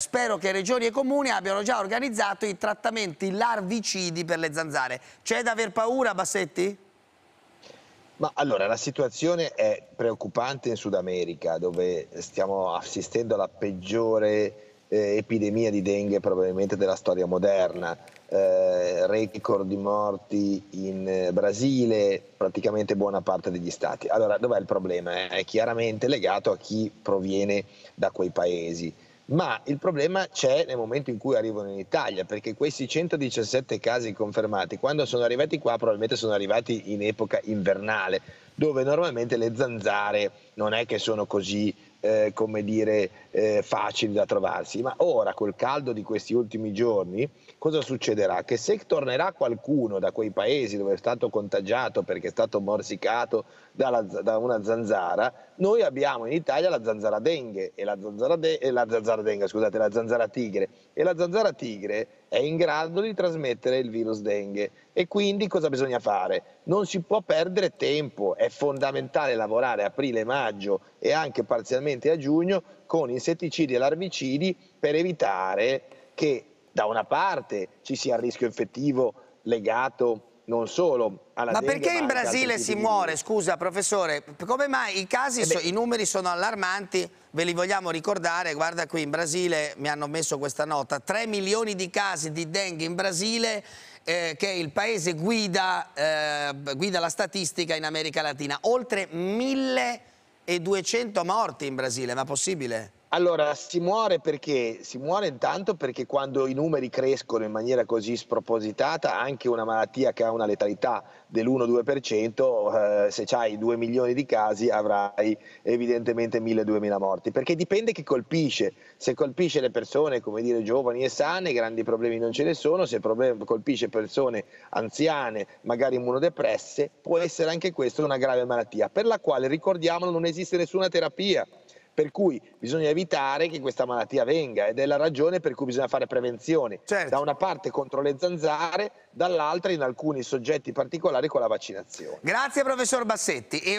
Spero che regioni e comuni abbiano già organizzato i trattamenti larvicidi per le zanzare. C'è da aver paura, Bassetti? Ma allora, la situazione è preoccupante in Sud America, dove stiamo assistendo alla peggiore eh, epidemia di dengue probabilmente della storia moderna. Eh, record di morti in eh, Brasile, praticamente buona parte degli stati. Allora, dov'è il problema? È chiaramente legato a chi proviene da quei paesi ma il problema c'è nel momento in cui arrivano in Italia, perché questi 117 casi confermati, quando sono arrivati qua, probabilmente sono arrivati in epoca invernale, dove normalmente le zanzare non è che sono così eh, come dire, eh, facili da trovarsi. Ma ora, col caldo di questi ultimi giorni, cosa succederà? Che se tornerà qualcuno da quei paesi dove è stato contagiato perché è stato morsicato dalla, da una zanzara, noi abbiamo in Italia la zanzara dengue e la zanzara, de, e la zanzara dengue, scusate, la zanzara tigre. E la zanzara tigre è in grado di trasmettere il virus dengue. E quindi cosa bisogna fare? Non si può perdere tempo, è fondamentale lavorare aprile, maggio e anche parzialmente a giugno con insetticidi e larvicidi per evitare che da una parte ci sia il rischio infettivo legato non solo alla Ma perché in Brasile si muore? Scusa professore, come mai i casi, eh so, i numeri sono allarmanti, ve li vogliamo ricordare, guarda qui in Brasile mi hanno messo questa nota, 3 milioni di casi di dengue in Brasile eh, che il paese guida, eh, guida la statistica in America Latina, oltre 1200 morti in Brasile, ma possibile? Allora, si muore perché? Si muore intanto perché quando i numeri crescono in maniera così spropositata, anche una malattia che ha una letalità dell'1-2%, eh, se hai 2 milioni di casi avrai evidentemente 1.000-2.000 morti, perché dipende che colpisce. Se colpisce le persone, come dire, giovani e sane, grandi problemi non ce ne sono, se colpisce persone anziane, magari immunodepresse, può essere anche questa una grave malattia, per la quale, ricordiamolo, non esiste nessuna terapia per cui bisogna evitare che questa malattia venga ed è la ragione per cui bisogna fare prevenzione, certo. da una parte contro le zanzare, dall'altra in alcuni soggetti particolari con la vaccinazione. Grazie professor Bassetti.